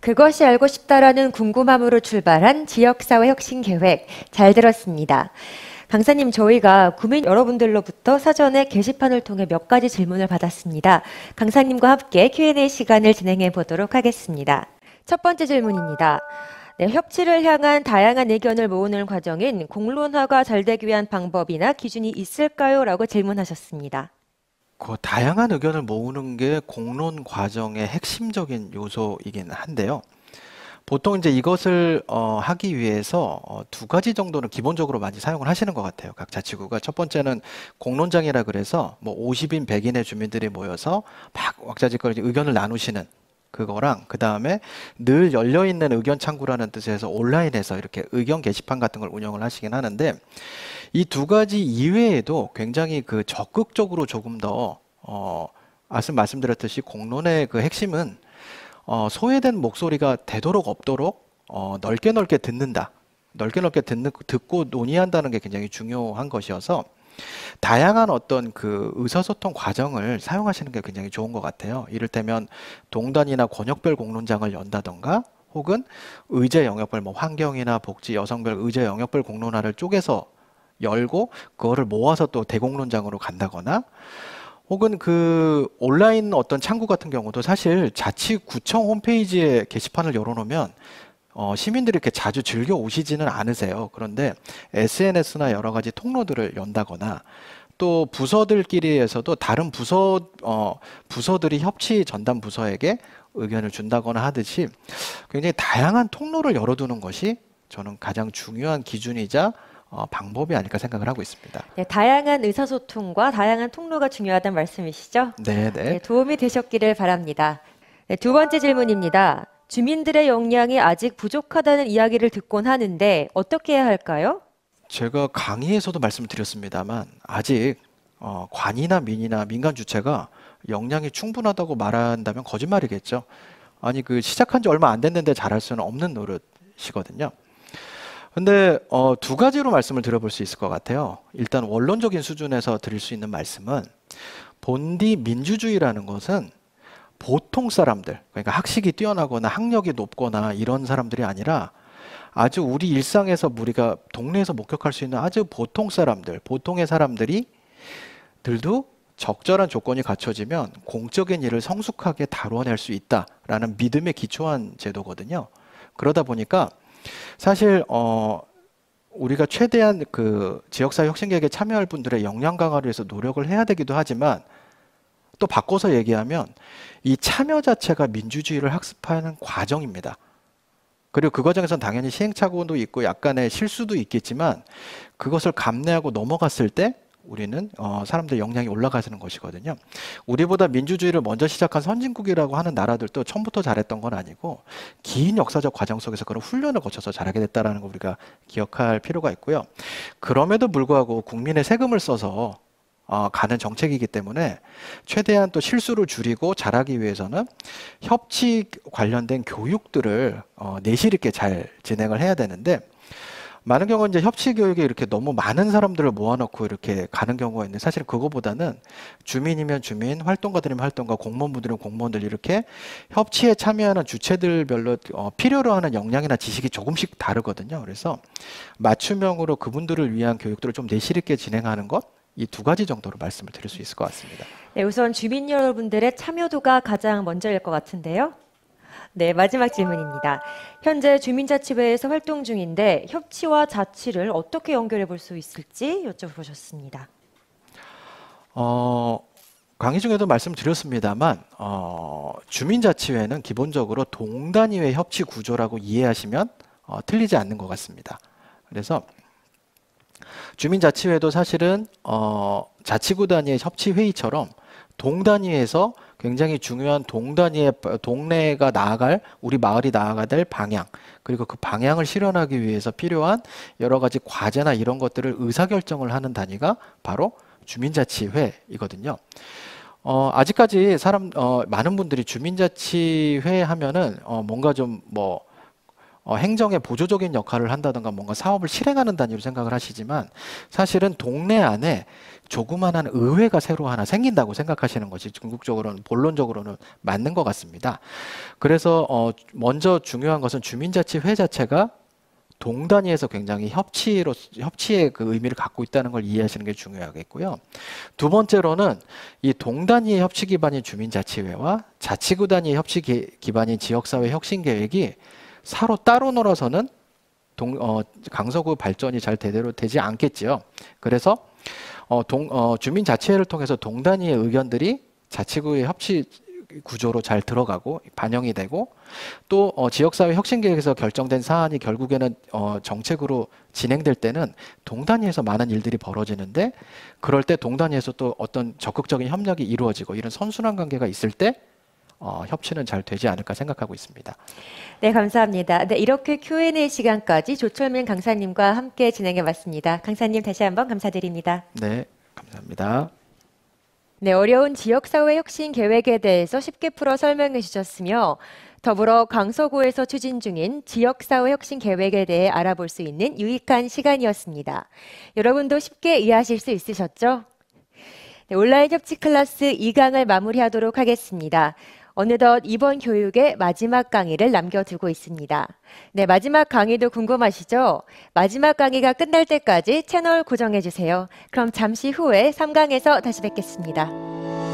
A: 그것이 알고 싶다라는 궁금함으로 출발한 지역사회 혁신 계획 잘 들었습니다. 강사님, 저희가 구민 여러분들로부터 사전에 게시판을 통해 몇 가지 질문을 받았습니다. 강사님과 함께 Q&A 시간을 진행해 보도록 하겠습니다. 첫 번째 질문입니다. 네, 협치를 향한 다양한 의견을 모으는 과정인 공론화가 잘 되기 위한 방법이나 기준이 있을까요? 라고 질문하셨습니다.
B: 그 다양한 의견을 모으는 게 공론 과정의 핵심적인 요소이긴 한데요. 보통 이제 이것을 어, 하기 위해서 어, 두 가지 정도는 기본적으로 많이 사용을 하시는 것 같아요. 각 자치구가 첫 번째는 공론장이라 그래서 뭐 50인 100인의 주민들이 모여서 막 왁자지껄 의견을 나누시는 그거랑 그 다음에 늘 열려 있는 의견 창구라는 뜻에서 온라인에서 이렇게 의견 게시판 같은 걸 운영을 하시긴 하는데 이두 가지 이외에도 굉장히 그 적극적으로 조금 더 어, 아까 말씀드렸듯이 공론의 그 핵심은 어, 소외된 목소리가 되도록 없도록 어, 넓게 넓게 듣는다. 넓게 넓게 듣는, 듣고 논의한다는 게 굉장히 중요한 것이어서 다양한 어떤 그 의사소통 과정을 사용하시는 게 굉장히 좋은 것 같아요. 이를테면 동단이나 권역별 공론장을 연다던가 혹은 의제 영역별 뭐 환경이나 복지, 여성별 의제 영역별 공론화를 쪼개서 열고 그거를 모아서 또 대공론장으로 간다거나 혹은 그 온라인 어떤 창구 같은 경우도 사실 자치구청 홈페이지에 게시판을 열어놓으면 어, 시민들이 이렇게 자주 즐겨 오시지는 않으세요. 그런데 SNS나 여러 가지 통로들을 연다거나 또 부서들끼리에서도 다른 부서 어, 부서들이 협치 전담 부서에게 의견을 준다거나 하듯이 굉장히 다양한 통로를 열어두는 것이 저는 가장 중요한 기준이자 어, 방법이 아닐까 생각을 하고 있습니다.
A: 네, 다양한 의사소통과 다양한 통로가 중요하다는 말씀이시죠? 네, 네, 네. 도움이 되셨기를 바랍니다. 네, 두 번째 질문입니다. 주민들의 역량이 아직 부족하다는 이야기를 듣곤 하는데 어떻게 해야 할까요?
B: 제가 강의에서도 말씀을 드렸습니다만 아직 어, 관이나 민이나 민간 주체가 역량이 충분하다고 말한다면 거짓말이겠죠. 아니 그 시작한 지 얼마 안 됐는데 잘할 수는 없는 노릇이거든요. 근데 어, 두 가지로 말씀을 드려볼 수 있을 것 같아요. 일단 원론적인 수준에서 드릴 수 있는 말씀은 본디 민주주의라는 것은 보통 사람들, 그러니까 학식이 뛰어나거나 학력이 높거나 이런 사람들이 아니라 아주 우리 일상에서 우리가 동네에서 목격할 수 있는 아주 보통 사람들, 보통의 사람들이 들도 적절한 조건이 갖춰지면 공적인 일을 성숙하게 다뤄낼 수 있다라는 믿음에 기초한 제도거든요. 그러다 보니까 사실 어 우리가 최대한 그 지역사회 혁신계획에 참여할 분들의 역량 강화를 위해서 노력을 해야 되기도 하지만 또 바꿔서 얘기하면 이 참여 자체가 민주주의를 학습하는 과정입니다. 그리고 그 과정에선 당연히 시행착오도 있고 약간의 실수도 있겠지만 그것을 감내하고 넘어갔을 때 우리는 어, 사람들 역량이 올라가시는 것이거든요. 우리보다 민주주의를 먼저 시작한 선진국이라고 하는 나라들도 처음부터 잘했던 건 아니고 긴 역사적 과정 속에서 그런 훈련을 거쳐서 잘하게 됐다라는 걸 우리가 기억할 필요가 있고요. 그럼에도 불구하고 국민의 세금을 써서 어, 가는 정책이기 때문에 최대한 또 실수를 줄이고 잘하기 위해서는 협치 관련된 교육들을 어, 내실 있게 잘 진행을 해야 되는데 많은 경우 이제 협치 교육에 이렇게 너무 많은 사람들을 모아놓고 이렇게 가는 경우가 있는데 사실 그거보다는 주민이면 주민, 활동가들이면 활동가, 공무원분들이면 공무원들 이렇게 협치에 참여하는 주체들별로 어, 필요로 하는 역량이나 지식이 조금씩 다르거든요. 그래서 맞춤형으로 그분들을 위한 교육들을 좀 내실 있게 진행하는 것 이 두 가지 정도로 말씀을 드릴 수 있을 것 같습니다.
A: 네, 우선 주민 여러분들의 참여도가 가장 먼저일 것 같은데요. 네, 마지막 질문입니다. 현재 주민자치회에서 활동 중인데 협치와 자치를 어떻게 연결해 볼 수 있을지 여쭤보셨습니다.
B: 어, 강의 중에도 말씀드렸습니다만 어, 주민자치회는 기본적으로 동단위의 협치 구조라고 이해하시면 어, 틀리지 않는 것 같습니다. 그래서 주민자치회도 사실은 어, 자치구 단위의 협치 회의처럼 동단위에서 굉장히 중요한 동단위의 동네가 나아갈 우리 마을이 나아가야 될 방향 그리고 그 방향을 실현하기 위해서 필요한 여러 가지 과제나 이런 것들을 의사결정을 하는 단위가 바로 주민자치회이거든요. 어, 아직까지 사람 어, 많은 분들이 주민자치회 하면은 어, 뭔가 좀뭐 어, 행정의 보조적인 역할을 한다든가 뭔가 사업을 실행하는 단위로 생각을 하시지만 사실은 동네 안에 조그만한 의회가 새로 하나 생긴다고 생각하시는 것이 궁극적으로는 본론적으로는 맞는 것 같습니다. 그래서 어 먼저 중요한 것은 주민자치회 자체가 동단위에서 굉장히 협치로 협치의 그 의미를 갖고 있다는 걸 이해하시는 게 중요하겠고요. 두 번째로는 이 동단위의 협치 기반인 주민자치회와 자치구 단위의 협치 기반인 지역사회 혁신 계획이 서로 따로 놀아서는 동, 어, 강서구 발전이 잘 대대로 되지 않겠지요. 그래서 어, 동, 어, 주민 자치를 통해서 동단위의 의견들이 자치구의 협치 구조로 잘 들어가고 반영이 되고 또 어, 지역사회 혁신계획에서 결정된 사안이 결국에는 어, 정책으로 진행될 때는 동단위에서 많은 일들이 벌어지는데 그럴 때 동단위에서 또 어떤 적극적인 협력이 이루어지고 이런 선순환 관계가 있을 때 어, 협치는 잘 되지 않을까 생각하고 있습니다.
A: 네, 감사합니다. 네, 이렇게 Q&A 시간까지 조철민 강사님과 함께 진행해 봤습니다. 강사님 다시 한번 감사드립니다.
B: 네, 감사합니다.
A: 네, 어려운 지역사회 혁신 계획에 대해서 쉽게 풀어 설명해 주셨으며 더불어 강서구에서 추진 중인 지역사회 혁신 계획에 대해 알아볼 수 있는 유익한 시간이었습니다. 여러분도 쉽게 이해하실 수 있으셨죠? 네, 온라인 협치 클래스 2강을 마무리하도록 하겠습니다. 어느덧 이번 교육의 마지막 강의를 남겨두고 있습니다. 네, 마지막 강의도 궁금하시죠? 마지막 강의가 끝날 때까지 채널 고정해주세요. 그럼 잠시 후에 3강에서 다시 뵙겠습니다.